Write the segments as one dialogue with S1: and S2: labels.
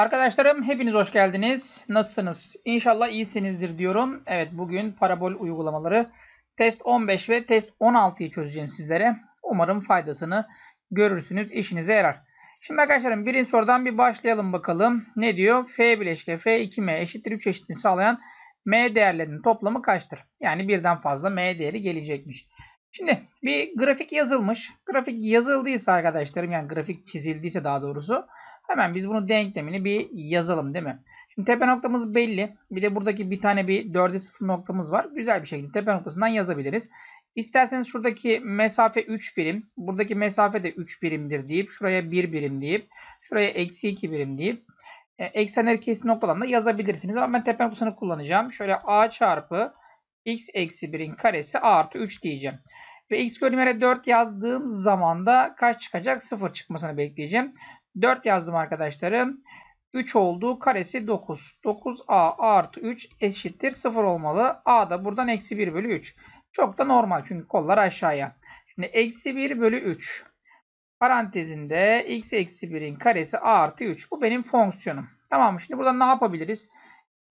S1: Arkadaşlarım hepiniz hoş geldiniz. Nasılsınız? İnşallah iyisinizdir diyorum. Evet bugün parabol uygulamaları test 15 ve test 16'yı çözeceğim sizlere. Umarım faydasını görürsünüz. işinize yarar. Şimdi arkadaşlarım birinci sorudan bir başlayalım bakalım. Ne diyor? F bileşke F2M eşittir 3 eşitliğini sağlayan M değerlerinin toplamı kaçtır? Yani birden fazla M değeri gelecekmiş. Şimdi bir grafik yazılmış. Grafik yazıldıysa arkadaşlarım yani grafik çizildiyse daha doğrusu hemen biz bunun denklemini bir yazalım değil mi? Şimdi tepe noktamız belli. Bir de buradaki bir tane bir 4'e 0 noktamız var. Güzel bir şekilde tepe noktasından yazabiliriz. İsterseniz şuradaki mesafe 3 birim. Buradaki mesafe de 3 birimdir deyip şuraya 1 birim deyip şuraya eksi 2 birim deyip e, eksenleri kesin da yazabilirsiniz. Ama ben tepe noktasını kullanacağım. Şöyle a çarpı x eksi 1'in karesi artı 3 diyeceğim. Ve x bölümere 4 yazdığım zaman da kaç çıkacak? 0 çıkmasını bekleyeceğim. 4 yazdım arkadaşlarım. 3 olduğu karesi 9. 9a artı 3 eşittir 0 olmalı. a da buradan eksi 1 bölü 3. Çok da normal çünkü kollar aşağıya. Şimdi eksi 1 bölü 3. Parantezinde x eksi 1'in karesi a artı 3. Bu benim fonksiyonum. Tamam mı? Şimdi burada ne yapabiliriz?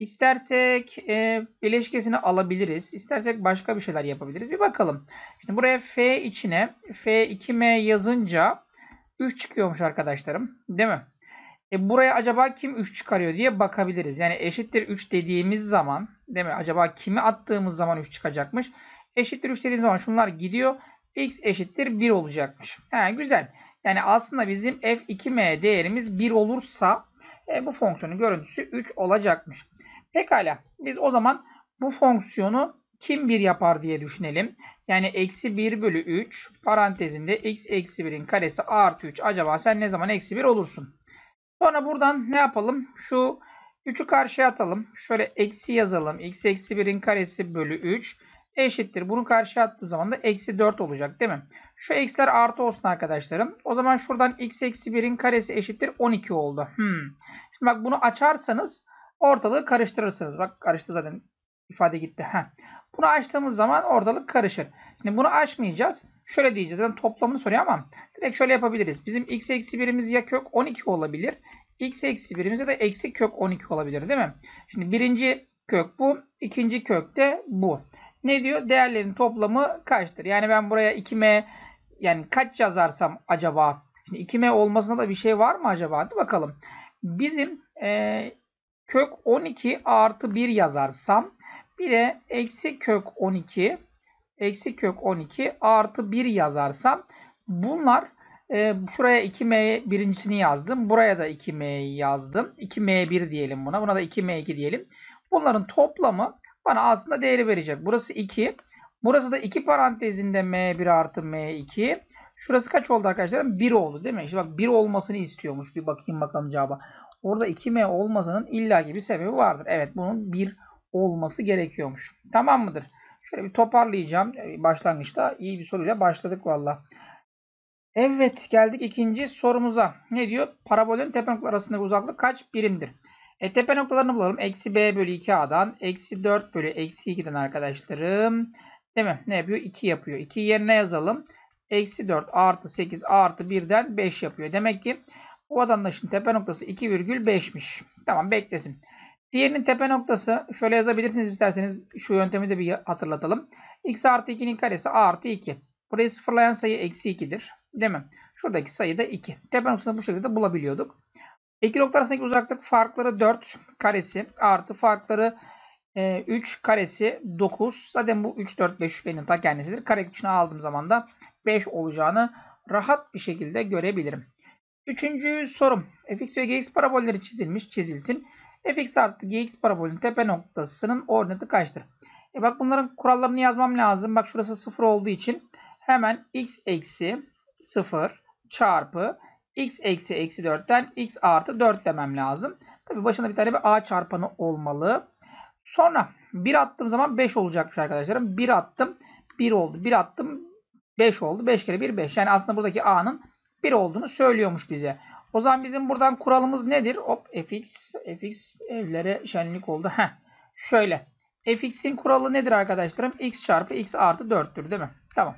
S1: İstersek e, bileşkesini alabiliriz. İstersek başka bir şeyler yapabiliriz. Bir bakalım. Şimdi buraya F içine F2M yazınca 3 çıkıyormuş arkadaşlarım. Değil mi? E buraya acaba kim 3 çıkarıyor diye bakabiliriz. Yani eşittir 3 dediğimiz zaman değil mi? Acaba kimi attığımız zaman 3 çıkacakmış? Eşittir 3 dediğimiz zaman şunlar gidiyor. X eşittir 1 olacakmış. He, güzel. Yani aslında bizim F2M değerimiz 1 olursa e, bu fonksiyonun görüntüsü 3 olacakmış. Pekala biz o zaman bu fonksiyonu kim 1 yapar diye düşünelim. Yani eksi 1 bölü 3 parantezinde x eksi 1'in karesi artı 3. Acaba sen ne zaman eksi 1 olursun? Sonra buradan ne yapalım? Şu 3'ü karşıya atalım. Şöyle eksi yazalım. x eksi 1'in karesi bölü 3 eşittir. Bunu karşıya attığım zaman da eksi 4 olacak değil mi? Şu x'ler artı olsun arkadaşlarım. O zaman şuradan x eksi 1'in karesi eşittir 12 oldu. Hmm. Şimdi bak bunu açarsanız ortalığı karıştırırsınız. Bak karıştı zaten ifade gitti. Heh. Bunu açtığımız zaman ortalık karışır. Şimdi bunu açmayacağız. Şöyle diyeceğiz. Zaten toplamını soruyor ama direkt şöyle yapabiliriz. Bizim x eksi birimiz ya kök 12 olabilir. x eksi birimiz ya da eksi kök 12 olabilir değil mi? Şimdi birinci kök bu. ikinci kök de bu. Ne diyor? Değerlerin toplamı kaçtır? Yani ben buraya 2m yani kaç yazarsam acaba? Şimdi 2m olmasına da bir şey var mı acaba? Hadi bakalım. Bizim kök 12 artı 1 yazarsam bir de eksi kök 12 eksi kök 12 artı 1 yazarsam bunlar e, şuraya 2m birincisini yazdım. Buraya da 2 m yazdım. 2m1 diyelim buna. Buna da 2m2 diyelim. Bunların toplamı bana aslında değeri verecek. Burası 2. Burası da 2 parantezinde m1 artı m2. Şurası kaç oldu arkadaşlarım? 1 oldu değil mi? İşte bak 1 olmasını istiyormuş. Bir bakayım bakalım cevaba. Orada 2M olmasının illaki bir sebebi vardır. Evet bunun 1 olması gerekiyormuş. Tamam mıdır? Şöyle bir toparlayacağım. E, başlangıçta iyi bir soruyla başladık valla. Evet geldik ikinci sorumuza. Ne diyor? Parabolün tepe noktaları arasındaki uzaklık kaç birimdir? E, tepe noktalarını bulalım. Eksi b bölü 2a'dan. Eksi 4 bölü eksi 2'den arkadaşlarım. Değil mi? Ne yapıyor? 2 yapıyor. 2 yerine yazalım. Eksi 4 artı 8 artı 1'den 5 yapıyor. Demek ki bu vatandaşın tepe noktası 2,5'miş. Tamam beklesin. Diğerinin tepe noktası şöyle yazabilirsiniz isterseniz şu yöntemi de bir hatırlatalım. x artı 2'nin karesi a artı 2. Burayı sıfırlayan sayı eksi 2'dir. Değil mi? Şuradaki sayı da 2. Tepe noktasını bu şekilde bulabiliyorduk. İki nokta arasındaki uzaklık farkları 4 karesi artı farkları 3 e, karesi 9. Zaten bu 3, 4, 5 üçgenin ta kendisidir. Kare aldığım zaman da 5 olacağını rahat bir şekilde görebilirim. Üçüncü sorum. fx ve gx parabolleri çizilmiş. Çizilsin. fx artı gx parabolün tepe noktasının ordinatı kaçtır? E bak bunların kurallarını yazmam lazım. Bak şurası 0 olduğu için hemen x eksi 0 çarpı x eksi eksi 4'ten x artı 4 demem lazım. Tabi başında bir tane bir a çarpanı olmalı. Sonra 1 attığım zaman 5 olacakmış arkadaşlarım. 1 attım 1 oldu. 1 attım 5 oldu. 5 kere 1 5. Yani aslında buradaki a'nın 1 olduğunu söylüyormuş bize. O zaman bizim buradan kuralımız nedir? Hop fx, fx evlere şenlik oldu. Heh, şöyle. fx'in kuralı nedir arkadaşlarım? x çarpı x artı 4'tür değil mi? Tamam.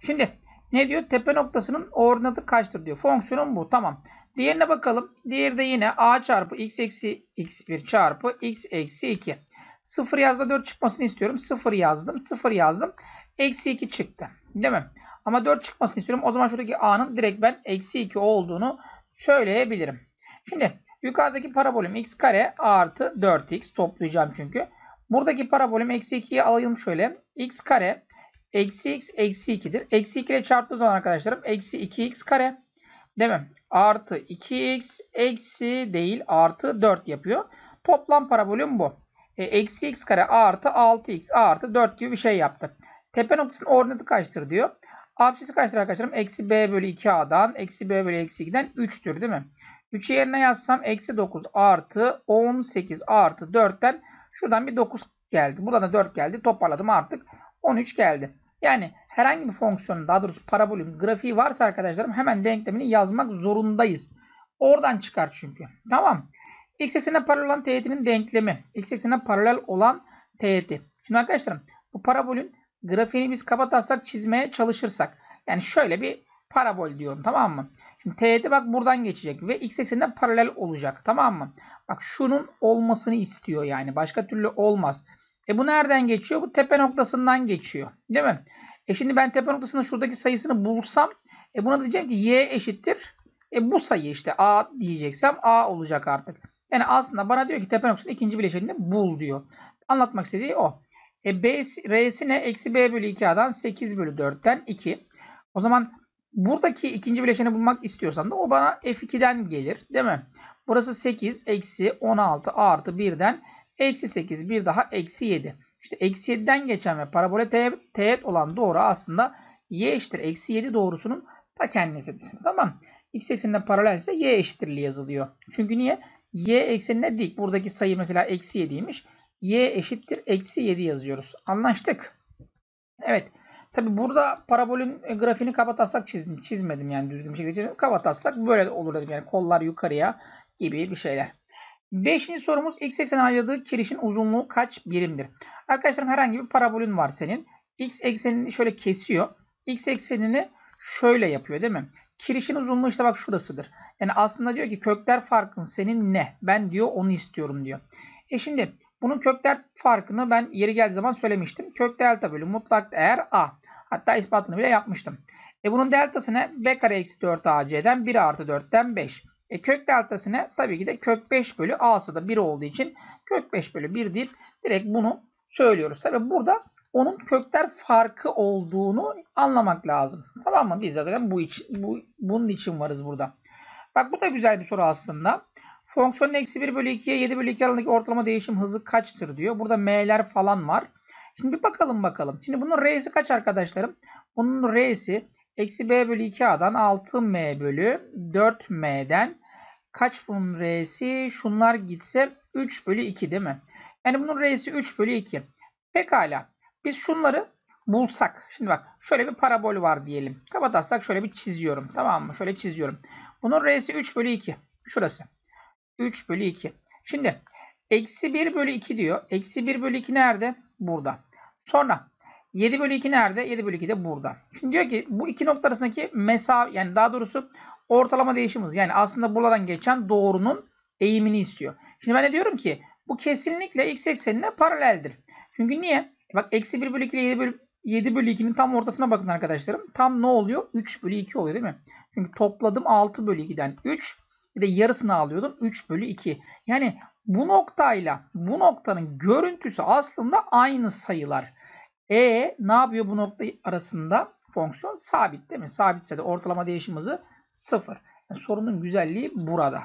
S1: Şimdi ne diyor? Tepe noktasının ordinatı kaçtır diyor. Fonksiyonun bu. Tamam. Diğerine bakalım. Diğeri de yine a çarpı x eksi x1 çarpı x eksi 2. 0 yazda 4 çıkmasını istiyorum. 0 yazdım. 0 yazdım. Eksi 2 çıktı. Değil mi? Ama 4 çıkmasını istiyorum. O zaman şuradaki a'nın direkt ben eksi 2 olduğunu söyleyebilirim. Şimdi yukarıdaki parabolüm x kare artı 4x toplayacağım çünkü. Buradaki parabolüm eksi 2'yi alayım şöyle. x kare eksi x eksi 2'dir. Eksi 2 ile çarptığı zaman arkadaşlarım eksi 2x kare değil mi? Artı 2x eksi değil artı 4 yapıyor. Toplam parabolüm bu. E, eksi x kare artı 6x artı 4 gibi bir şey yaptı. Tepe noktasının ordinatı kaçtır diyor. Apsisi kaçtır arkadaşlarım? Eksi b bölü 2a'dan eksi b bölü eksi 2'den 3'tür değil mi? 3'ü yerine yazsam eksi 9 artı 18 artı 4'ten şuradan bir 9 geldi. Buradan da 4 geldi. Toparladım artık. 13 geldi. Yani herhangi bir fonksiyonun daha doğrusu parabolün grafiği varsa arkadaşlarım hemen denklemini yazmak zorundayız. Oradan çıkar çünkü. Tamam. X eksenine paralel olan teğetinin denklemi. X eksenine paralel olan teğeti. Şimdi arkadaşlarım bu parabolün grafiğini biz kapatarsak çizmeye çalışırsak. Yani şöyle bir parabol diyorum tamam mı? Şimdi teğeti bak buradan geçecek ve x ekseninden paralel olacak tamam mı? Bak şunun olmasını istiyor yani. Başka türlü olmaz. E bu nereden geçiyor? Bu tepe noktasından geçiyor. Değil mi? E şimdi ben tepe noktasının şuradaki sayısını bulsam e buna diyeceğim ki y eşittir. E bu sayı işte a diyeceksem a olacak artık. Yani aslında bana diyor ki tepe noktasının ikinci bileşenini bul diyor. Anlatmak istediği o. E, B, R'si ne? Eksi B bölü 2A'dan 8 bölü 4'ten 2. O zaman buradaki ikinci bileşeni bulmak istiyorsan da o bana F2'den gelir. Değil mi? Burası 8 eksi 16 artı 1'den eksi 8 bir daha eksi 7. İşte eksi 7'den geçen ve parabole teğet olan doğru aslında y eşittir. Eksi 7 doğrusunun ta kendisidir. Tamam. X eksenine paralelse y eşittirli yazılıyor. Çünkü niye? Y eksenine dik. Buradaki sayı mesela eksi 7'ymiş y eşittir eksi 7 yazıyoruz. Anlaştık. Evet. Tabi burada parabolün e, grafiğini kabataslak çizdim. Çizmedim yani düzgün bir şekilde çizmedim. Kabataslak böyle olur dedim. Yani kollar yukarıya gibi bir şeyler. Beşinci sorumuz x eksen ayırdığı kirişin uzunluğu kaç birimdir? Arkadaşlarım herhangi bir parabolün var senin. X eksenini şöyle kesiyor. X eksenini şöyle yapıyor değil mi? Kirişin uzunluğu işte bak şurasıdır. Yani aslında diyor ki kökler farkın senin ne? Ben diyor onu istiyorum diyor. E şimdi bunun kökler farkını ben yeri geldiği zaman söylemiştim. Kök delta bölü mutlak değer A. Hatta ispatını bile yapmıştım. E bunun deltası ne? B kare eksi 4 AC'den 1 artı 4'ten 5. E kök deltası ne? Tabii ki de kök 5 bölü A'sı da 1 olduğu için kök 5 bölü 1 deyip direkt bunu söylüyoruz. Tabii burada onun kökler farkı olduğunu anlamak lazım. Tamam mı? Biz zaten bu için, bu, bunun için varız burada. Bak bu da güzel bir soru aslında. Fonksiyonun eksi 1 bölü 2'ye 7 bölü 2 aralığındaki ortalama değişim hızı kaçtır diyor. Burada m'ler falan var. Şimdi bir bakalım bakalım. Şimdi bunun r'si kaç arkadaşlarım? Bunun r'si eksi b bölü 2a'dan 6m bölü 4m'den kaç bunun r'si? Şunlar gitse 3 bölü 2 değil mi? Yani bunun r'si 3 bölü 2. Pekala. Biz şunları bulsak. Şimdi bak şöyle bir parabol var diyelim. Kabataslak şöyle bir çiziyorum. Tamam mı? Şöyle çiziyorum. Bunun r'si 3 bölü 2. Şurası. 3 bölü 2. Şimdi eksi 1 bölü 2 diyor. Eksi 1 bölü 2 nerede? Burada. Sonra 7 bölü 2 nerede? 7 bölü 2 de burada. Şimdi diyor ki bu iki nokta arasındaki mesafe yani daha doğrusu ortalama değişim hızı. Yani aslında buradan geçen doğrunun eğimini istiyor. Şimdi ben de diyorum ki bu kesinlikle x eksenine paraleldir. Çünkü niye? E bak eksi 1 bölü 2 ile 7 bölü 7 bölü 2'nin tam ortasına bakın arkadaşlarım. Tam ne oluyor? 3 bölü 2 oluyor değil mi? Çünkü topladım 6 bölü 2'den 3 bir de yarısını alıyordum 3 bölü 2. Yani bu noktayla bu noktanın görüntüsü aslında aynı sayılar. E ne yapıyor bu nokta arasında? Fonksiyon sabit değil mi? Sabitse de ortalama değişim hızı 0. Yani sorunun güzelliği burada.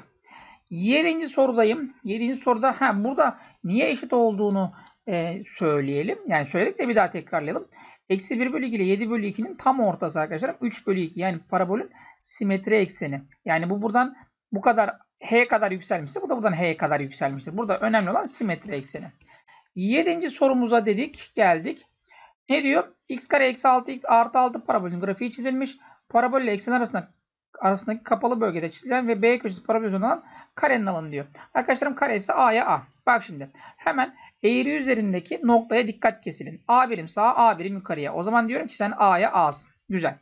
S1: 7. sorudayım. 7. soruda ha, burada niye eşit olduğunu e, söyleyelim. Yani söyledik de bir daha tekrarlayalım. Eksi 1 bölü 2 ile 7 bölü 2'nin tam ortası arkadaşlar. 3 bölü 2 yani parabolün simetri ekseni. Yani bu buradan bu kadar H kadar yükselmişse bu da buradan H kadar yükselmiştir. Burada önemli olan simetri ekseni. Yedinci sorumuza dedik geldik. Ne diyor? x kare eksi 6x artı 6 parabolün grafiği çizilmiş. Parabol ile eksen arasında arasındaki kapalı bölgede çizilen ve B köşesi parabol üzerinden karenin alanı diyor. Arkadaşlarım kare ise A'ya A. Bak şimdi hemen eğri üzerindeki noktaya dikkat kesilin. A birim sağa A birim yukarıya. O zaman diyorum ki sen A'ya A'sın. Güzel.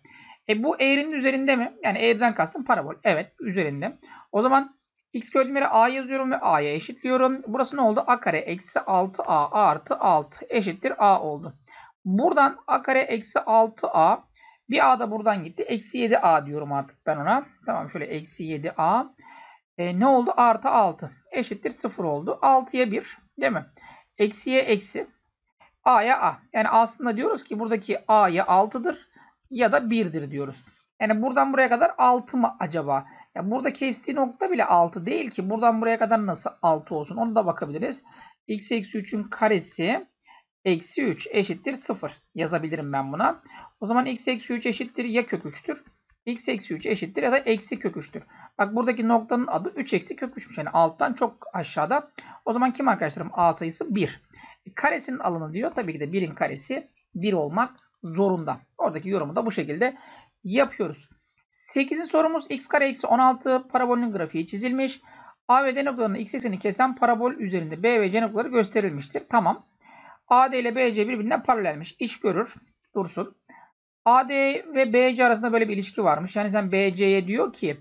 S1: E bu eğrinin üzerinde mi? Yani eğriden kastım parabol. Evet üzerinde. O zaman x kördümleri a yazıyorum ve a'ya eşitliyorum. Burası ne oldu? a kare eksi 6a artı 6 eşittir a oldu. Buradan a kare eksi 6a bir a da buradan gitti. Eksi 7a diyorum artık ben ona. Tamam şöyle eksi 7a. E, ne oldu? Artı 6 eşittir 0 oldu. 6'ya 1 değil mi? Eksiye eksi. A'ya A. Yani aslında diyoruz ki buradaki A'ya 6'dır ya da 1'dir diyoruz. Yani buradan buraya kadar 6 mı acaba? Ya burada kestiği nokta bile 6 değil ki. Buradan buraya kadar nasıl 6 olsun? Onu da bakabiliriz. x eksi 3'ün karesi eksi 3 eşittir 0. Yazabilirim ben buna. O zaman x eksi 3 eşittir ya kök 3'tür x eksi 3 eşittir ya da eksi kök 3'tür. Bak buradaki noktanın adı 3 eksi kök 3'müş. Yani alttan çok aşağıda. O zaman kim arkadaşlarım? A sayısı 1. E, karesinin alanı diyor. Tabii ki de 1'in karesi 1 olmak zorunda. Oradaki yorumu da bu şekilde yapıyoruz. 8. sorumuz x kare eksi 16 parabolünün grafiği çizilmiş. A ve D noktalarını x ekseni kesen parabol üzerinde B ve C noktaları gösterilmiştir. Tamam. AD ile BC birbirine paralelmiş. İş görür. Dursun. AD ve BC arasında böyle bir ilişki varmış. Yani sen BC'ye diyor ki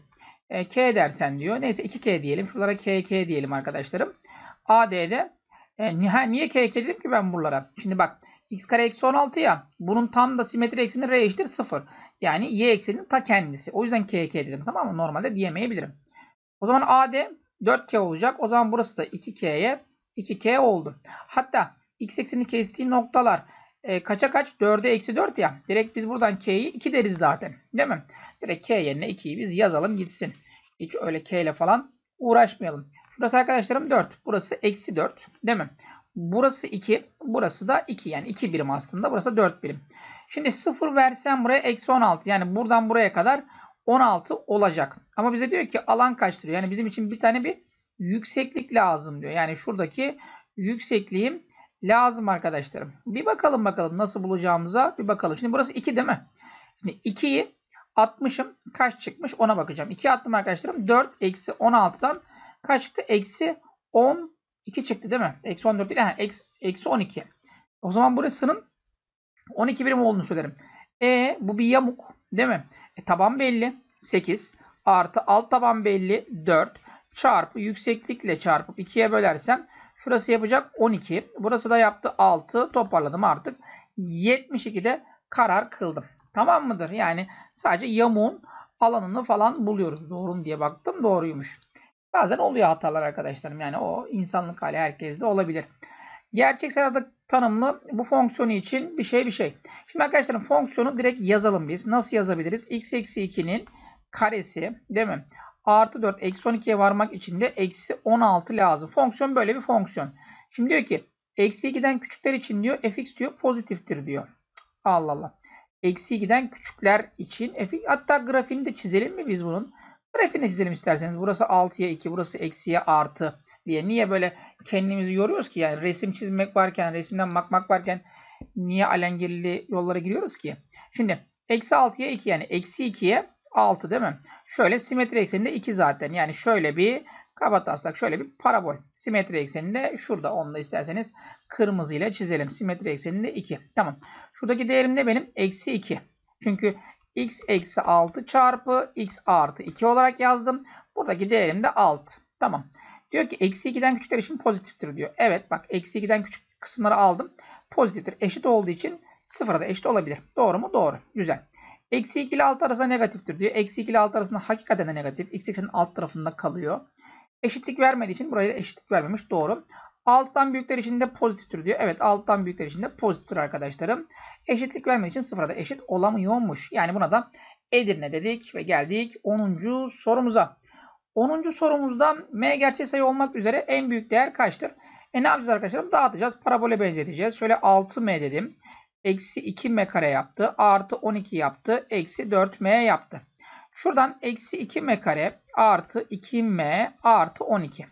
S1: e, K dersen diyor. Neyse 2K diyelim. Şuralara KK diyelim arkadaşlarım. AD'de e, niye KK dedim ki ben buralara? Şimdi bak x kare eksi 16 ya. Bunun tam da simetri ekseni r eşittir 0. Yani y ekseninin ta kendisi. O yüzden kk dedim tamam mı? Normalde diyemeyebilirim. O zaman ad 4k olacak. O zaman burası da 2k'ye 2k oldu. Hatta x eksenini kestiği noktalar e, kaça kaç? 4'e eksi 4 ya. Direkt biz buradan k'yi 2 deriz zaten. Değil mi? Direkt k yerine 2'yi biz yazalım gitsin. Hiç öyle k ile falan uğraşmayalım. Şurası arkadaşlarım 4. Burası eksi 4. Değil mi? Burası 2. Burası da 2. Yani 2 birim aslında. Burası da 4 birim. Şimdi 0 versen buraya eksi 16. Yani buradan buraya kadar 16 olacak. Ama bize diyor ki alan kaçtır? Yani bizim için bir tane bir yükseklik lazım diyor. Yani şuradaki yüksekliğim lazım arkadaşlarım. Bir bakalım bakalım nasıl bulacağımıza bir bakalım. Şimdi burası 2 değil mi? Şimdi 2'yi atmışım kaç çıkmış ona bakacağım. 2 attım arkadaşlarım. 4 eksi 16'dan kaç çıktı? Eksi 10 2 çıktı değil mi? Eksi 14 değil. Ha, eksi, 12. O zaman burasının 12 birim olduğunu söylerim. E bu bir yamuk değil mi? E, taban belli. 8 artı alt taban belli 4 çarpı yükseklikle çarpıp 2'ye bölersem şurası yapacak 12. Burası da yaptı 6. Toparladım artık. 72'de karar kıldım. Tamam mıdır? Yani sadece yamuğun alanını falan buluyoruz. Doğru mu diye baktım. Doğruymuş. Bazen oluyor hatalar arkadaşlarım. Yani o insanlık hali herkeste olabilir. Gerçek sayıda tanımlı bu fonksiyonu için bir şey bir şey. Şimdi arkadaşlarım fonksiyonu direkt yazalım biz. Nasıl yazabiliriz? x eksi 2'nin karesi değil mi? Artı 4 eksi 12'ye varmak için de eksi 16 lazım. Fonksiyon böyle bir fonksiyon. Şimdi diyor ki eksi 2'den küçükler için diyor fx diyor pozitiftir diyor. Allah Allah. Eksi 2'den küçükler için fx hatta grafiğini de çizelim mi biz bunun? Grafiğini çizelim isterseniz. Burası 6'ya 2, burası eksiye artı diye. Niye böyle kendimizi yoruyoruz ki? Yani resim çizmek varken, resimden bakmak varken niye alengirli yollara giriyoruz ki? Şimdi eksi 6'ya 2 yani eksi 2'ye 6 değil mi? Şöyle simetri ekseninde 2 zaten. Yani şöyle bir kabataslak şöyle bir parabol. Simetri ekseninde şurada. Onu da isterseniz kırmızıyla çizelim. Simetri ekseninde 2. Tamam. Şuradaki değerim ne benim? Eksi 2. Çünkü x eksi 6 çarpı x artı 2 olarak yazdım. Buradaki değerim de 6. Tamam. Diyor ki eksi 2'den küçükler için pozitiftir diyor. Evet bak eksi 2'den küçük kısımları aldım. Pozitiftir. Eşit olduğu için sıfıra da eşit olabilir. Doğru mu? Doğru. Güzel. Eksi 2 ile 6 arasında negatiftir diyor. Eksi 2 ile 6 arasında hakikaten de negatif. X eksenin alt tarafında kalıyor. Eşitlik vermediği için buraya da eşitlik vermemiş. Doğru. 6'dan büyükler için de pozitiftir diyor. Evet 6'dan büyükler için de pozitiftir arkadaşlarım. Eşitlik vermediği için sıfıra da eşit olamıyormuş. Yani buna da Edirne dedik ve geldik 10. sorumuza. 10. sorumuzda m gerçek sayı olmak üzere en büyük değer kaçtır? E ne yapacağız arkadaşlarım? Dağıtacağız. Parabole benzeteceğiz. Şöyle 6m dedim. Eksi 2m kare yaptı. Artı 12 yaptı. Eksi 4m yaptı. Şuradan eksi 2m kare artı 2m artı 12.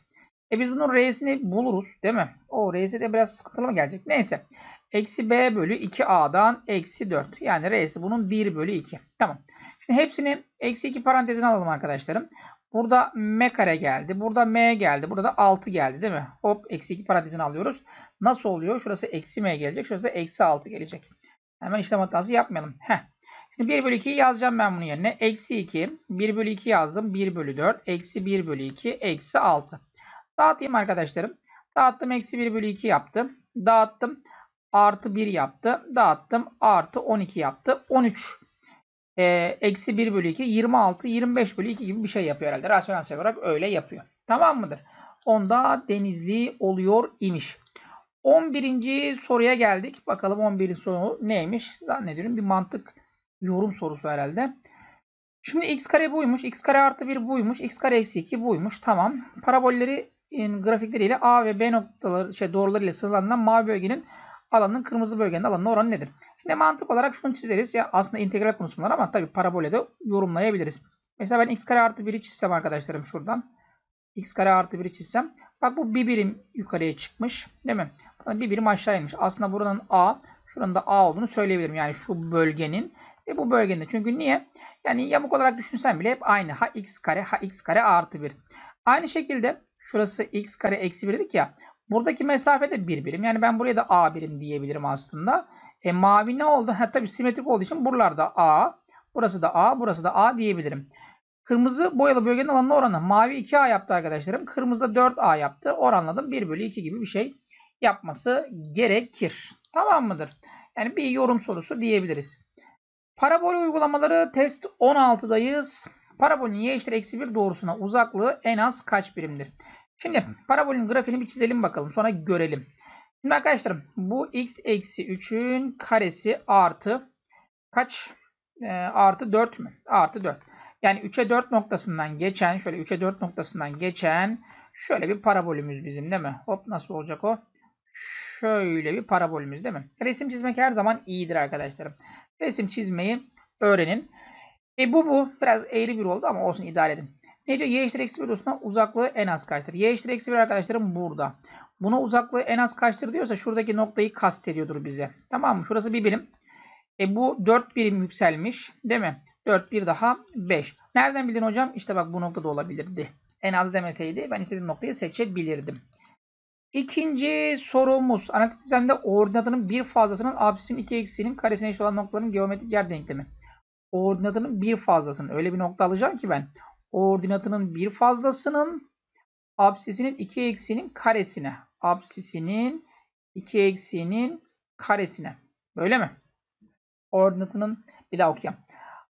S1: E biz bunun R'sini buluruz değil mi? O R'si de biraz sıkıntılı mı gelecek? Neyse. Eksi B bölü 2A'dan eksi 4. Yani R'si bunun 1 bölü 2. Tamam. Şimdi hepsini eksi 2 parantezine alalım arkadaşlarım. Burada M kare geldi. Burada M geldi. Burada 6 geldi değil mi? Hop eksi 2 parantezini alıyoruz. Nasıl oluyor? Şurası eksi M gelecek. Şurası eksi 6 gelecek. Hemen işlem hatası yapmayalım. Heh. Şimdi 1 bölü 2'yi yazacağım ben bunun yerine. Eksi 2. 1 bölü 2 yazdım. 1 bölü 4. Eksi 1 bölü 2. Eksi 6. Dağıtayım arkadaşlarım. Dağıttım eksi 1 bölü 2 yaptı. Dağıttım artı 1 yaptı. Dağıttım artı 12 yaptı. 13 e, eksi 1 bölü 2 26 25 bölü 2 gibi bir şey yapıyor herhalde. Rasyonel sayı olarak öyle yapıyor. Tamam mıdır? Onda denizli oluyor imiş. 11. soruya geldik. Bakalım 11. soru neymiş? Zannediyorum bir mantık yorum sorusu herhalde. Şimdi x kare buymuş. x kare artı 1 buymuş. x kare eksi 2 buymuş. Tamam. Parabolleri grafikleriyle A ve B noktaları şey ile sınırlanan mavi bölgenin alanının kırmızı bölgenin alanına oranı nedir? Şimdi mantık olarak şunu çizeriz. Ya aslında integral konusu ama tabii parabole de yorumlayabiliriz. Mesela ben x kare artı 1'i çizsem arkadaşlarım şuradan. x kare artı 1'i çizsem. Bak bu bir birim yukarıya çıkmış. Değil mi? Bir birim aşağı inmiş. Aslında buranın A, şuranın da A olduğunu söyleyebilirim. Yani şu bölgenin ve bu bölgenin. Çünkü niye? Yani yamuk olarak düşünsen bile hep aynı. Ha x kare, ha x kare artı 1. Aynı şekilde Şurası x kare eksi 1 dedik ya. Buradaki mesafe de 1 birim. Yani ben buraya da a birim diyebilirim aslında. E, mavi ne oldu? Ha, tabii simetrik olduğu için buralarda a. Burası da a. Burası da a diyebilirim. Kırmızı boyalı bölgenin alanına oranı. Mavi 2a yaptı arkadaşlarım. Kırmızı da 4a yaptı. Oranladım. 1 bölü 2 gibi bir şey yapması gerekir. Tamam mıdır? Yani bir yorum sorusu diyebiliriz. Parabol uygulamaları test 16'dayız. Parabolün y eşittir eksi 1 doğrusuna uzaklığı en az kaç birimdir? Şimdi parabolün grafiğini bir çizelim bakalım. Sonra görelim. Şimdi arkadaşlarım bu x eksi 3'ün karesi artı kaç? E, artı 4 mü? Artı 4. Yani 3'e 4 noktasından geçen şöyle 3'e 4 noktasından geçen şöyle bir parabolümüz bizim değil mi? Hop nasıl olacak o? Şöyle bir parabolümüz değil mi? Resim çizmek her zaman iyidir arkadaşlarım. Resim çizmeyi öğrenin. E bu bu. Biraz eğri bir oldu ama olsun idare edin. Ne diyor? Y eşittir eksi 1 diyorsun. Uzaklığı en az kaçtır? Y eşittir eksi 1 arkadaşlarım burada. Buna uzaklığı en az kaçtır diyorsa şuradaki noktayı kastediyordur bize. Tamam mı? Şurası bir birim. E bu 4 birim yükselmiş. Değil mi? 4 bir daha 5. Nereden bildin hocam? İşte bak bu noktada olabilirdi. En az demeseydi ben istediğim noktayı seçebilirdim. İkinci sorumuz. Analitik düzende ordinatının bir fazlasının absisinin 2 eksinin karesine eşit olan noktaların geometrik yer denklemi. Ordinatının bir fazlasının. Öyle bir nokta alacağım ki ben ordinatının bir fazlasının absisinin 2 eksiğinin karesine. Absisinin 2 eksiğinin karesine. Böyle mi? Ordinatının bir daha okuyayım.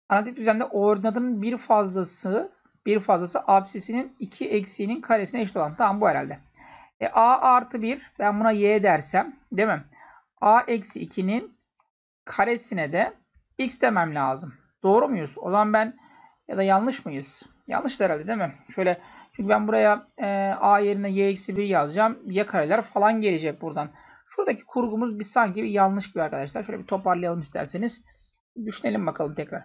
S1: Analitik düzende, ordinatının bir fazlası bir fazlası absisinin 2 eksiğinin karesine eşit olan. Tamam bu herhalde. E, a artı 1 ben buna y dersem değil mi? a eksi 2'nin karesine de x demem lazım. Doğru muyuz? O zaman ben ya da yanlış mıyız? Yanlış herhalde değil mi? Şöyle çünkü ben buraya e, a yerine y eksi 1 yazacağım. Y kareler falan gelecek buradan. Şuradaki kurgumuz bir sanki bir yanlış gibi arkadaşlar. Şöyle bir toparlayalım isterseniz. Düşünelim bakalım tekrar.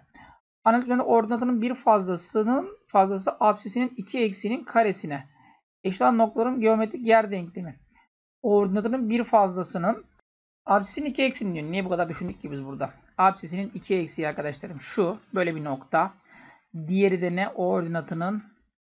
S1: Analitiklerin ordinatının bir fazlasının fazlası absisinin iki eksiğinin karesine. Eşit olan noktaların geometrik yer denklemi. Ordinatının bir fazlasının absisinin iki eksiğinin diyor. Niye bu kadar düşündük ki biz burada? Absisinin iki eksiği arkadaşlarım şu. Böyle bir nokta. Diğeri de ne? O ordinatının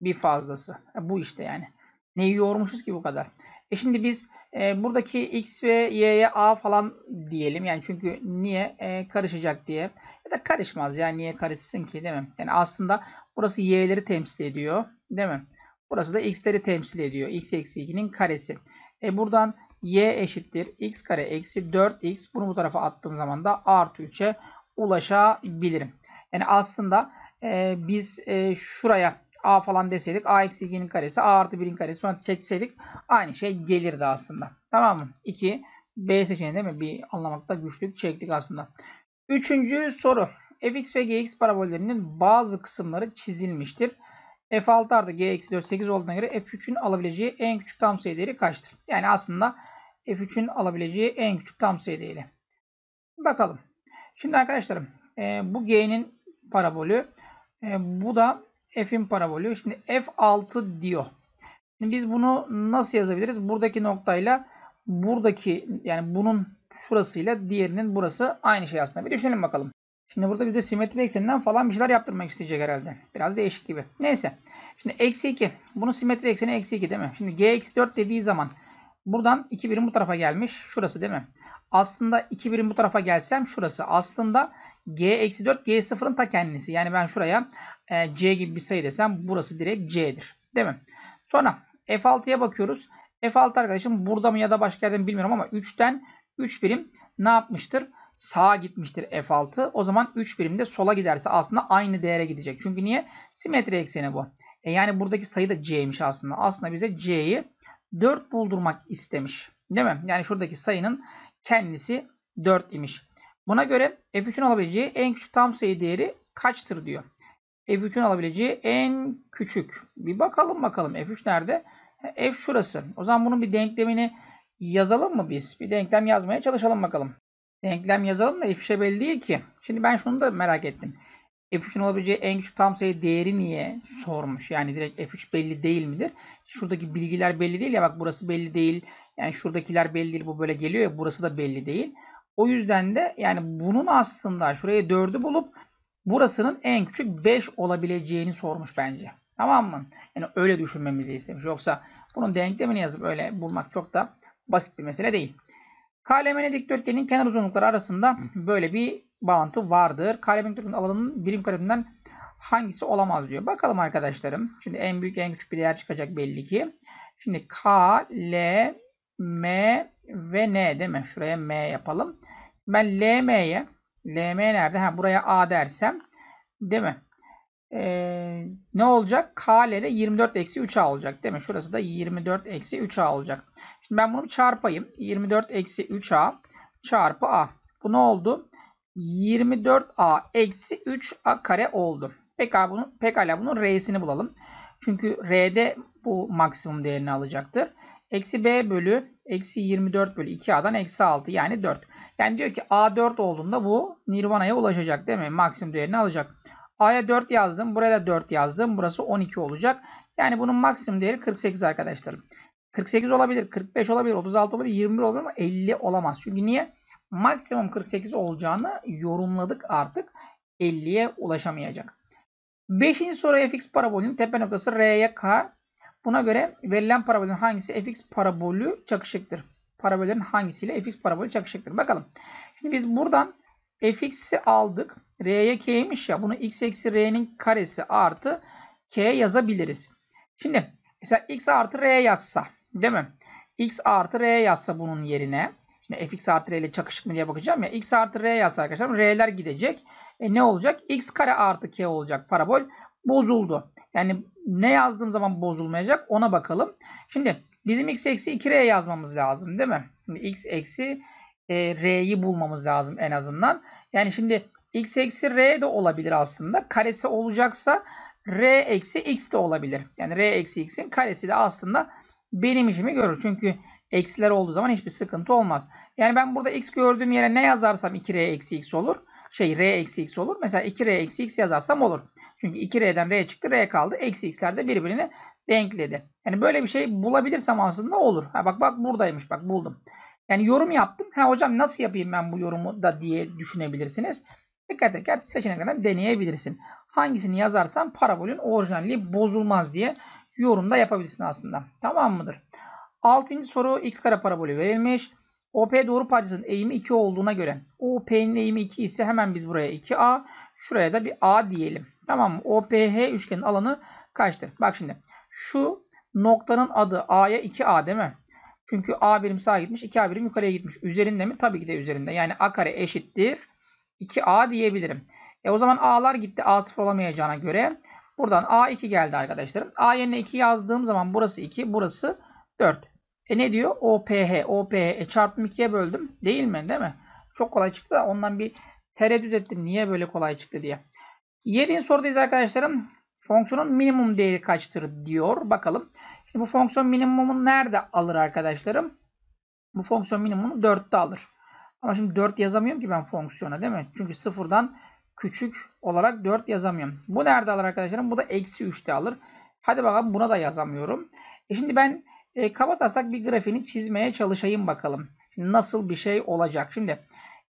S1: bir fazlası. Bu işte yani. Neyi yormuşuz ki bu kadar? E şimdi biz e, buradaki x ve y'ye a falan diyelim. Yani çünkü niye e, karışacak diye. Ya da karışmaz Yani Niye karışsın ki değil mi? Yani aslında burası y'leri temsil ediyor. Değil mi? Burası da x'leri temsil ediyor. x eksi 2'nin karesi. E buradan y eşittir. x kare eksi 4x. Bunu bu tarafa attığım zaman da artı 3'e ulaşabilirim. Yani aslında e, biz e, şuraya a falan deseydik a eksi 2'nin karesi a artı 1'in karesi sonra çekseydik aynı şey gelirdi aslında. Tamam mı? 2 B seçeneği değil mi? Bir anlamakta güçlük çektik aslında. Üçüncü soru. fx ve gx parabollerinin bazı kısımları çizilmiştir. f6 artı g-4 8 olduğuna göre f3'ün alabileceği en küçük tam sayı değeri kaçtır? Yani aslında f3'ün alabileceği en küçük tam sayı değeri. Bakalım. Şimdi arkadaşlarım e, bu g'nin parabolü e, bu da f'in parabolü. Şimdi f6 diyor. Şimdi biz bunu nasıl yazabiliriz? Buradaki noktayla buradaki yani bunun şurasıyla diğerinin burası aynı şey aslında. Bir düşünelim bakalım. Şimdi burada bize simetri ekseninden falan bir şeyler yaptırmak isteyecek herhalde. Biraz değişik gibi. Neyse. Şimdi eksi 2. Bunun simetri ekseni eksi 2 değil mi? Şimdi g eksi 4 dediği zaman buradan 2 birim bu tarafa gelmiş. Şurası değil mi? Aslında 2 birim bu tarafa gelsem şurası. Aslında G eksi 4 G sıfırın ta kendisi. Yani ben şuraya e, C gibi bir sayı desem burası direkt C'dir. Değil mi? Sonra F6'ya bakıyoruz. F6 arkadaşım burada mı ya da başka yerden bilmiyorum ama 3'ten 3 birim ne yapmıştır? Sağa gitmiştir F6. O zaman 3 birim de sola giderse aslında aynı değere gidecek. Çünkü niye? Simetri ekseni bu. E yani buradaki sayı da C'ymiş aslında. Aslında bize C'yi 4 buldurmak istemiş. Değil mi? Yani şuradaki sayının kendisi 4 imiş. Buna göre f3'ün alabileceği en küçük tam sayı değeri kaçtır diyor. F3'ün alabileceği en küçük. Bir bakalım bakalım F3 nerede? F şurası. O zaman bunun bir denklemini yazalım mı biz? Bir denklem yazmaya çalışalım bakalım. Denklem yazalım da F3'e belli değil ki. Şimdi ben şunu da merak ettim. F3'ün olabileceği en küçük tam sayı değeri niye sormuş? Yani direkt F3 belli değil midir? Şuradaki bilgiler belli değil ya bak burası belli değil. Yani şuradakiler belli değil bu böyle geliyor ya burası da belli değil. O yüzden de yani bunun aslında şuraya 4'ü bulup burasının en küçük 5 olabileceğini sormuş bence. Tamam mı? Yani öyle düşünmemizi istemiş. Yoksa bunun denklemini yazıp öyle bulmak çok da basit bir mesele değil. KLMN dikdörtgenin kenar uzunlukları arasında böyle bir bağıntı vardır. KLMN dikdörtgenin alanının birim kareminden hangisi olamaz diyor. Bakalım arkadaşlarım. Şimdi en büyük en küçük bir değer çıkacak belli ki. Şimdi KLM ve N değil mi? Şuraya M yapalım. Ben LM'ye LM nerede? Ha buraya A dersem değil mi? Ee, ne olacak? KL'de 24 eksi 3A olacak değil mi? Şurası da 24 eksi 3A olacak. Şimdi ben bunu çarpayım. 24 eksi 3A çarpı A. Bu ne oldu? 24A eksi 3A kare oldu. Pekala bunu, pekala bunun R'sini bulalım. Çünkü R'de bu maksimum değerini alacaktır. Eksi B bölü Eksi 24 bölü 2A'dan eksi 6 yani 4. Yani diyor ki A4 olduğunda bu Nirvana'ya ulaşacak değil mi? Maksimum değerini alacak. A'ya 4 yazdım. Buraya da 4 yazdım. Burası 12 olacak. Yani bunun maksimum değeri 48 arkadaşlarım. 48 olabilir, 45 olabilir, 36 olabilir, 21 olabilir ama 50 olamaz. Çünkü niye? Maksimum 48 olacağını yorumladık artık. 50'ye ulaşamayacak. 5. Soru fx parabolünün tepe noktası R'ye K, Buna göre verilen parabolün hangisi fx parabolü çakışıktır? Parabolün hangisiyle fx parabolü çakışıktır? Bakalım. Şimdi biz buradan fx'i aldık. R'ye k'ymiş ya. Bunu x eksi r'nin karesi artı k yazabiliriz. Şimdi mesela x artı r yazsa değil mi? x artı r yazsa bunun yerine Şimdi fx artı r ile çakışık mı diye bakacağım ya. x artı r yazsa arkadaşlar r'ler gidecek. E ne olacak? x kare artı k olacak parabol. Bozuldu. Yani ne yazdığım zaman bozulmayacak ona bakalım. Şimdi bizim x eksi 2r yazmamız lazım değil mi? x eksi e, r'yi bulmamız lazım en azından. Yani şimdi x eksi r de olabilir aslında. Karesi olacaksa r eksi x de olabilir. Yani r eksi x'in karesi de aslında benim işimi görür. Çünkü eksiler olduğu zaman hiçbir sıkıntı olmaz. Yani ben burada x gördüğüm yere ne yazarsam 2r eksi x olur şey r eksi x olur. Mesela 2r eksi x yazarsam olur. Çünkü 2r'den r çıktı r kaldı. Eksi x'ler de birbirini denkledi. Yani böyle bir şey bulabilirsem aslında olur. Ha bak bak buradaymış bak buldum. Yani yorum yaptım. Ha hocam nasıl yapayım ben bu yorumu da diye düşünebilirsiniz. Dikkat dikkat seçeneklerden deneyebilirsin. Hangisini yazarsan parabolün orijinalliği bozulmaz diye yorumda yapabilirsin aslında. Tamam mıdır? Altıncı soru x kare parabolü verilmiş. OP doğru parçasının eğimi 2 olduğuna göre OP'nin eğimi 2 ise hemen biz buraya 2A şuraya da bir A diyelim. Tamam mı? OPH üçgenin alanı kaçtır? Bak şimdi şu noktanın adı A'ya 2A değil mi? Çünkü A birim sağa gitmiş 2A birim yukarıya gitmiş. Üzerinde mi? Tabii ki de üzerinde. Yani A kare eşittir 2A diyebilirim. E o zaman A'lar gitti. A sıfır olamayacağına göre buradan A2 geldi arkadaşlarım. A yerine 2 yazdığım zaman burası 2 burası 4. E ne diyor? OPH. OPH e çarpım 2'ye böldüm. Değil mi? Değil mi? Çok kolay çıktı da ondan bir tereddüt ettim. Niye böyle kolay çıktı diye. 7. sorudayız arkadaşlarım. Fonksiyonun minimum değeri kaçtır diyor. Bakalım. Şimdi bu fonksiyon minimumu nerede alır arkadaşlarım? Bu fonksiyon minimumu 4'te alır. Ama şimdi 4 yazamıyorum ki ben fonksiyona değil mi? Çünkü sıfırdan küçük olarak 4 yazamıyorum. Bu nerede alır arkadaşlarım? Bu da eksi 3'te alır. Hadi bakalım buna da yazamıyorum. E şimdi ben e, kabataslak bir grafiğini çizmeye çalışayım bakalım. Şimdi nasıl bir şey olacak? Şimdi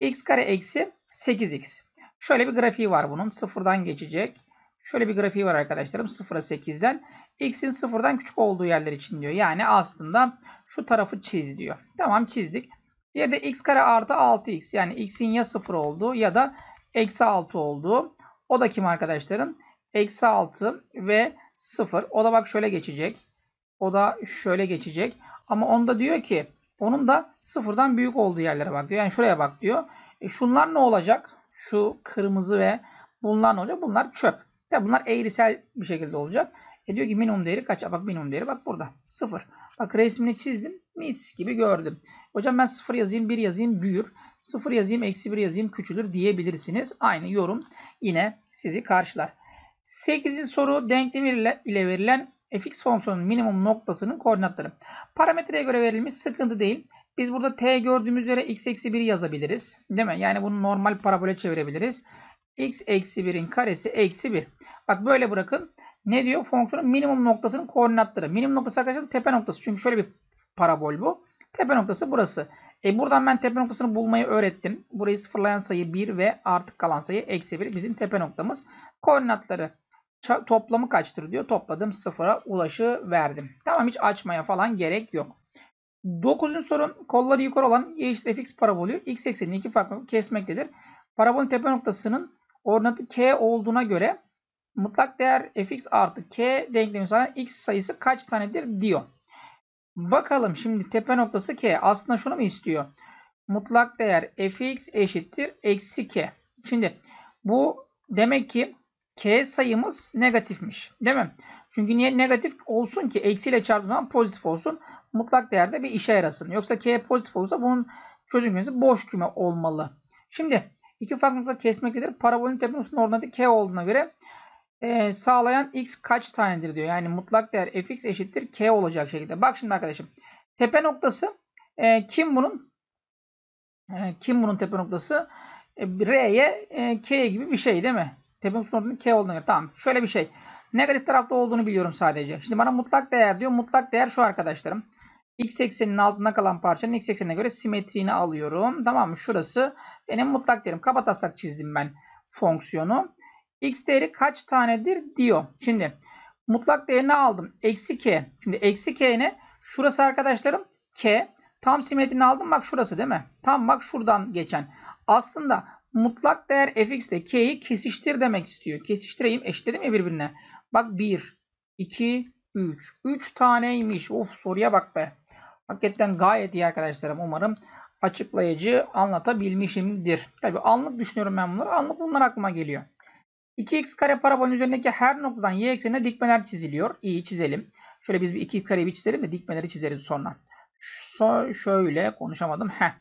S1: x kare eksi 8x. Şöyle bir grafiği var bunun. Sıfırdan geçecek. Şöyle bir grafiği var arkadaşlarım. sıfıra 8'den. X'in sıfırdan küçük olduğu yerler için diyor. Yani aslında şu tarafı çiz diyor. Tamam çizdik. Diğeri de x kare artı 6x. Yani x'in ya sıfır olduğu ya da eksi 6 olduğu. O da kim arkadaşlarım? Eksi 6 ve 0. O da bak şöyle geçecek. O da şöyle geçecek. Ama onda diyor ki onun da sıfırdan büyük olduğu yerlere bak diyor. Yani şuraya bak diyor. E şunlar ne olacak? Şu kırmızı ve bunlar ne olacak? Bunlar çöp. Tabi bunlar eğrisel bir şekilde olacak. E diyor ki minimum değeri kaç? Bak minimum değeri bak burada. Sıfır. Bak resmini çizdim. Mis gibi gördüm. Hocam ben sıfır yazayım, bir yazayım büyür. Sıfır yazayım, eksi bir yazayım küçülür diyebilirsiniz. Aynı yorum yine sizi karşılar. 8. soru denklemi ile verilen fx fonksiyonunun minimum noktasının koordinatları. Parametreye göre verilmiş sıkıntı değil. Biz burada t gördüğümüz üzere x eksi 1 yazabiliriz. Değil mi? Yani bunu normal parabole çevirebiliriz. x eksi 1'in karesi eksi 1. Bak böyle bırakın. Ne diyor? Fonksiyonun minimum noktasının koordinatları. Minimum noktası arkadaşlar tepe noktası. Çünkü şöyle bir parabol bu. Tepe noktası burası. E buradan ben tepe noktasını bulmayı öğrettim. Burayı sıfırlayan sayı 1 ve artık kalan sayı eksi 1 bizim tepe noktamız. Koordinatları toplamı kaçtır diyor. Topladım sıfıra ulaşı verdim. Tamam hiç açmaya falan gerek yok. 9. sorun kolları yukarı olan e eşit fx parabolü x eksenini iki farklı kesmektedir. Parabolün tepe noktasının ordinatı k olduğuna göre mutlak değer fx artı k denklemi sağlayan x sayısı kaç tanedir diyor. Bakalım şimdi tepe noktası k. Aslında şunu mu istiyor? Mutlak değer fx eşittir eksi k. Şimdi bu demek ki K sayımız negatifmiş. Değil mi? Çünkü niye negatif olsun ki eksiyle çarptığın zaman pozitif olsun. Mutlak değerde bir işe yarasın. Yoksa K pozitif olursa bunun çözüm kümesi boş küme olmalı. Şimdi iki farklılıkla kesmektedir. Parabolün tepenosunda oranı K olduğuna göre e, sağlayan X kaç tanedir diyor. Yani mutlak değer Fx eşittir K olacak şekilde. Bak şimdi arkadaşım. Tepe noktası e, kim bunun? E, kim bunun tepe noktası? E, R'ye e, K gibi bir şey değil mi? Tepenin nodunun K olduğunu, göre. Tamam. Şöyle bir şey. Negatif tarafta olduğunu biliyorum sadece. Şimdi bana mutlak değer diyor. Mutlak değer şu arkadaşlarım. X ekseninin altında kalan parçanın X eksenine göre simetriğini alıyorum. Tamam mı? Şurası benim mutlak değerim. Kabataslak çizdim ben fonksiyonu. X değeri kaç tanedir diyor. Şimdi mutlak değerini aldım. Eksi K. Şimdi eksi K ne? Şurası arkadaşlarım K. Tam simetrini aldım. Bak şurası değil mi? Tam bak şuradan geçen. Aslında mutlak değer fx ile k'yi kesiştir demek istiyor. Kesiştireyim eşitledim ya birbirine. Bak 1, 2, 3. 3 taneymiş. Of soruya bak be. Hakikaten gayet iyi arkadaşlarım. Umarım açıklayıcı anlatabilmişimdir. Tabi anlık düşünüyorum ben bunları. Anlık bunlar aklıma geliyor. 2x kare parabolün üzerindeki her noktadan y eksenine dikmeler çiziliyor. İyi çizelim. Şöyle biz bir 2 kareyi bir çizelim de dikmeleri çizeriz sonra. Şöyle konuşamadım. Heh.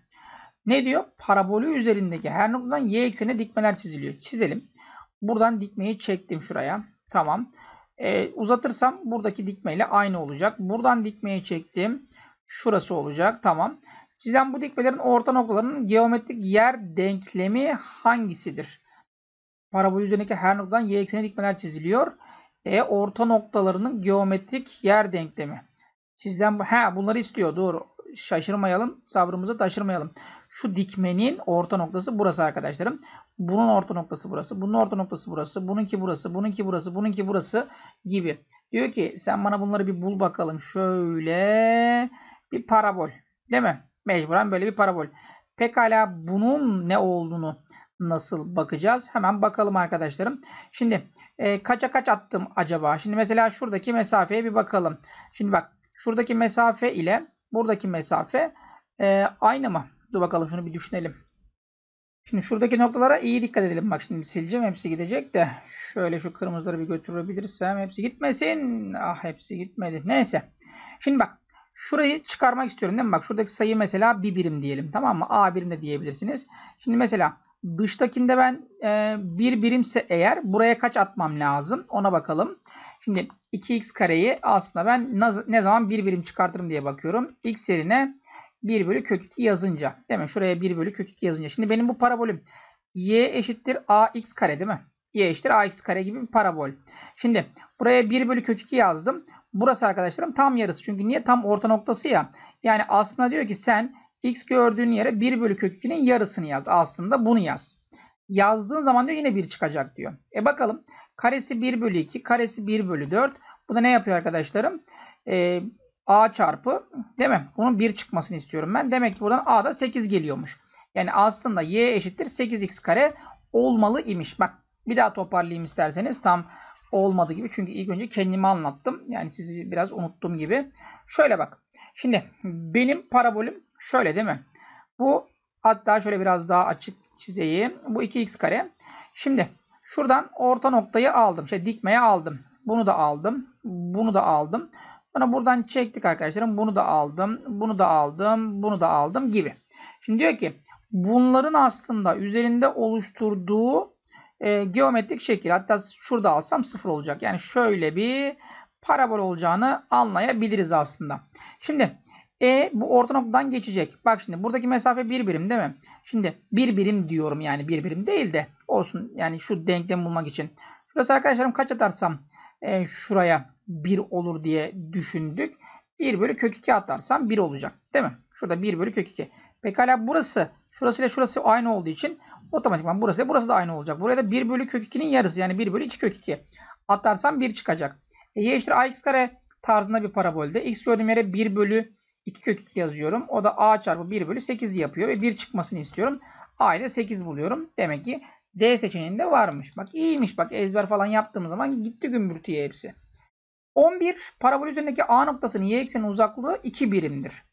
S1: Ne diyor? Parabolü üzerindeki her noktadan y eksenine dikmeler çiziliyor. Çizelim. Buradan dikmeyi çektim şuraya. Tamam. Ee, uzatırsam buradaki dikmeyle aynı olacak. Buradan dikmeyi çektim. Şurası olacak. Tamam. Çizilen bu dikmelerin orta noktalarının geometrik yer denklemi hangisidir? Parabol üzerindeki her noktadan y ekseni dikmeler çiziliyor. E orta noktalarının geometrik yer denklemi. Çizilen bu, he bunları istiyor doğru şaşırmayalım, sabrımızı taşırmayalım. Şu dikmenin orta noktası burası arkadaşlarım. Bunun orta noktası burası, bunun orta noktası burası, bununki burası, bununki burası, bununki burası gibi. Diyor ki sen bana bunları bir bul bakalım. Şöyle bir parabol değil mi? Mecburen böyle bir parabol. Pekala bunun ne olduğunu nasıl bakacağız? Hemen bakalım arkadaşlarım. Şimdi e, kaça kaç attım acaba? Şimdi mesela şuradaki mesafeye bir bakalım. Şimdi bak şuradaki mesafe ile Buradaki mesafe e, aynı mı? Dur bakalım şunu bir düşünelim. Şimdi şuradaki noktalara iyi dikkat edelim. Bak şimdi sileceğim hepsi gidecek de. Şöyle şu kırmızıları bir götürebilirsem hepsi gitmesin. Ah hepsi gitmedi. Neyse. Şimdi bak şurayı çıkarmak istiyorum değil mi? Bak şuradaki sayı mesela bir birim diyelim. Tamam mı? A birim de diyebilirsiniz. Şimdi mesela Dıştakinde ben e, bir birimse eğer buraya kaç atmam lazım ona bakalım. Şimdi 2x kareyi aslında ben ne zaman bir birim çıkartırım diye bakıyorum. x yerine 1 bölü kök 2 yazınca. Değil mi? Şuraya 1 bölü kök 2 yazınca. Şimdi benim bu parabolüm y eşittir ax kare değil mi? y eşittir ax kare gibi bir parabol. Şimdi buraya 1 bölü kök 2 yazdım. Burası arkadaşlarım tam yarısı. Çünkü niye? Tam orta noktası ya. Yani aslında diyor ki sen X gördüğün yere 1 bölü kök 2'nin yarısını yaz. Aslında bunu yaz. Yazdığın zaman diyor yine 1 çıkacak diyor. E bakalım. Karesi 1 bölü 2. Karesi 1 bölü 4. Bu da ne yapıyor arkadaşlarım? Ee, A çarpı değil mi? Bunun 1 çıkmasını istiyorum ben. Demek ki buradan A da 8 geliyormuş. Yani aslında Y eşittir 8X kare olmalı imiş. Bak bir daha toparlayayım isterseniz. Tam olmadı gibi. Çünkü ilk önce kendimi anlattım. Yani sizi biraz unuttum gibi. Şöyle bak. Şimdi benim parabolüm şöyle değil mi? Bu hatta şöyle biraz daha açık çizeyim. Bu 2x kare. Şimdi şuradan orta noktayı aldım. Şey dikmeye aldım. Bunu da aldım. Bunu da aldım. Sonra buradan çektik arkadaşlarım. Bunu da aldım. Bunu da aldım. Bunu da aldım gibi. Şimdi diyor ki bunların aslında üzerinde oluşturduğu e, geometrik şekil. Hatta şurada alsam sıfır olacak. Yani şöyle bir parabol olacağını anlayabiliriz aslında. Şimdi e bu orta noktadan geçecek. Bak şimdi buradaki mesafe bir birim değil mi? Şimdi bir birim diyorum yani bir birim değil de olsun yani şu denklem bulmak için. Şurası arkadaşlarım kaç atarsam e, şuraya bir olur diye düşündük. 1 bölü kök 2 atarsam 1 olacak değil mi? Şurada 1 bölü kök 2. Pekala burası şurasıyla şurası aynı olduğu için otomatikman burası da burası da aynı olacak. Buraya da 1 bölü kök 2'nin yarısı yani 1 bölü 2 kök 2. Atarsam 1 çıkacak. E, y eşittir ax kare tarzında bir parabolde. X polinomere 1 bölü 2 kök 2 yazıyorum. O da a çarpı 1 bölü 8 yapıyor. Ve 1 çıkmasını istiyorum. a ile 8 buluyorum. Demek ki D seçeneğinde varmış. Bak iyiymiş. Bak ezber falan yaptığımız zaman gitti gümbürtüye hepsi. 11 parabol üzerindeki A noktasının Y ekseni uzaklığı 2 birimdir.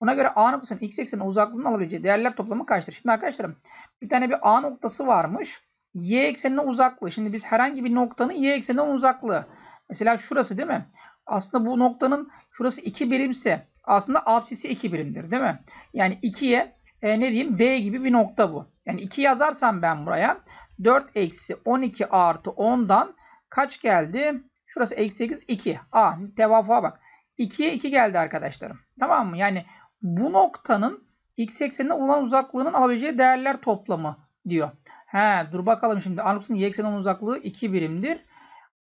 S1: Buna göre A noktasının X ekseni uzaklığının alabileceği değerler toplamı kaçtır? Şimdi arkadaşlarım bir tane bir A noktası varmış. Y eksenine uzaklığı. Şimdi biz herhangi bir noktanın Y ekseninden uzaklığı. Mesela şurası değil mi? Aslında bu noktanın şurası 2 birimse aslında apsisi 2 birimdir değil mi? Yani 2'ye e, ne diyeyim B gibi bir nokta bu. Yani 2 yazarsam ben buraya 4 eksi 12 artı 10'dan kaç geldi? Şurası eksi 8 2. A tevafuğa bak. 2'ye 2 geldi arkadaşlarım. Tamam mı? Yani bu noktanın x eksenine olan uzaklığının alabileceği değerler toplamı diyor. He dur bakalım şimdi. Anups'un y eksenine olan uzaklığı 2 birimdir.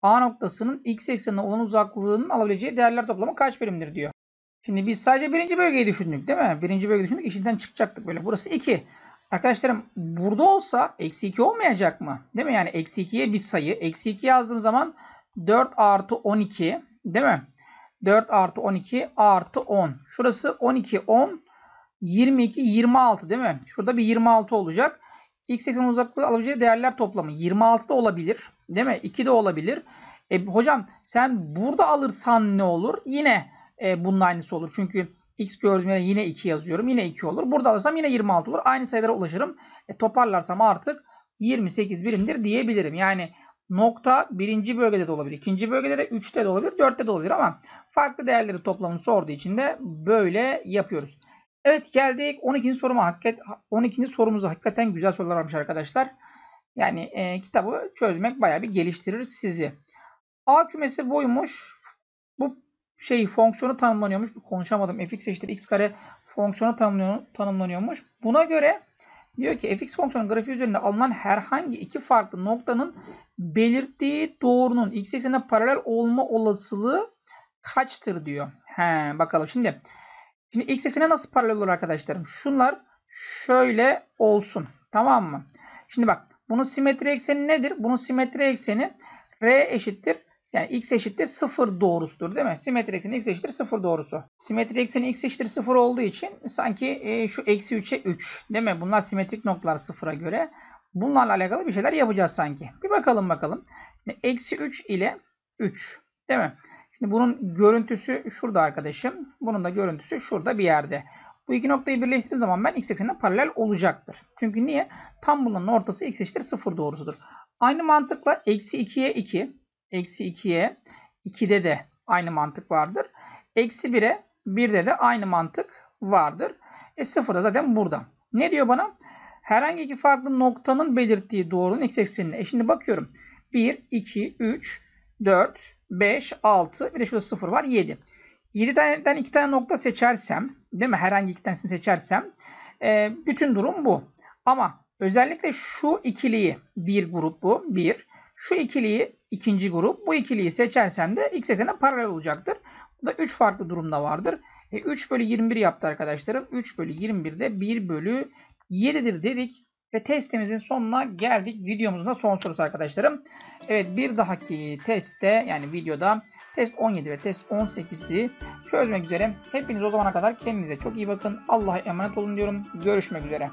S1: A noktasının x eksenine olan uzaklığının alabileceği değerler toplamı kaç birimdir diyor. Şimdi biz sadece birinci bölgeyi düşündük değil mi? Birinci bölgeyi düşündük. işinden çıkacaktık böyle. Burası 2. Arkadaşlarım burada olsa eksi 2 olmayacak mı? Değil mi? Yani eksi 2'ye bir sayı. Eksi 2 yazdığım zaman 4 artı 12 değil mi? 4 artı 12 artı 10. Şurası 12, 10, 22, 26 değil mi? Şurada bir 26 olacak. X eksen uzaklığı alabileceği değerler toplamı 26 da olabilir. Değil mi? 2 de olabilir. E, hocam sen burada alırsan ne olur? Yine e, bunun aynısı olur. Çünkü x gördüğüm yere yine 2 yazıyorum. Yine 2 olur. Burada alırsam yine 26 olur. Aynı sayılara ulaşırım. E, toparlarsam artık 28 birimdir diyebilirim. Yani nokta birinci bölgede de olabilir. ikinci bölgede de üçte de olabilir. Dörtte de olabilir ama farklı değerleri toplamını sorduğu için de böyle yapıyoruz. Evet geldik 12. soruma. 12. sorumuza hakikaten güzel sorular almış arkadaşlar. Yani e, kitabı çözmek bayağı bir geliştirir sizi. A kümesi buymuş. Bu şey fonksiyonu tanımlanıyormuş. Konuşamadım. fx eşittir x kare fonksiyonu tanımlanıyormuş. Buna göre diyor ki fx fonksiyonun grafiği üzerinde alınan herhangi iki farklı noktanın belirttiği doğrunun x eksenine paralel olma olasılığı kaçtır diyor. He, bakalım şimdi. Şimdi x eksene nasıl paralel olur arkadaşlarım? Şunlar şöyle olsun. Tamam mı? Şimdi bak bunun simetri ekseni nedir? Bunun simetri ekseni r eşittir. Yani x eşittir 0 doğrusudur değil mi? Simetri ekseni x eşittir 0 doğrusu. Simetri ekseni x eşittir 0 olduğu için sanki e, şu eksi 3'e 3 değil mi? Bunlar simetrik noktalar 0'a göre. Bunlarla alakalı bir şeyler yapacağız sanki. Bir bakalım bakalım. Eksi 3 ile 3 değil mi? Şimdi bunun görüntüsü şurada arkadaşım. Bunun da görüntüsü şurada bir yerde. Bu iki noktayı birleştirdiğim zaman ben x eksenine paralel olacaktır. Çünkü niye? Tam bunların ortası x eşittir 0 doğrusudur. Aynı mantıkla eksi 2'ye 2. Eksi 2'ye 2'de de aynı mantık vardır. Eksi 1'e 1'de de aynı mantık vardır. E 0 da zaten burada. Ne diyor bana? Herhangi iki farklı noktanın belirttiği doğrunun x eksenine. E şimdi bakıyorum. 1, 2, 3, 4, 5, 6 bir de şurada 0 var 7. 7'den 2 tane nokta seçersem değil mi? Herhangi iki tanesini seçersem e, bütün durum bu. Ama özellikle şu ikiliyi bir grup bu. Bir. Şu ikiliyi ikinci grup. Bu ikiliyi seçersem de x eksenine paralel olacaktır. Bu da 3 farklı durumda vardır. E, 3 bölü 21 yaptı arkadaşlarım. 3 bölü 21 de 1 bölü 7'dir dedik. Ve testimizin sonuna geldik. Videomuzun da son sorusu arkadaşlarım. Evet bir dahaki testte yani videoda test 17 ve test 18'i çözmek üzere. Hepiniz o zamana kadar kendinize çok iyi bakın. Allah'a emanet olun diyorum. Görüşmek üzere.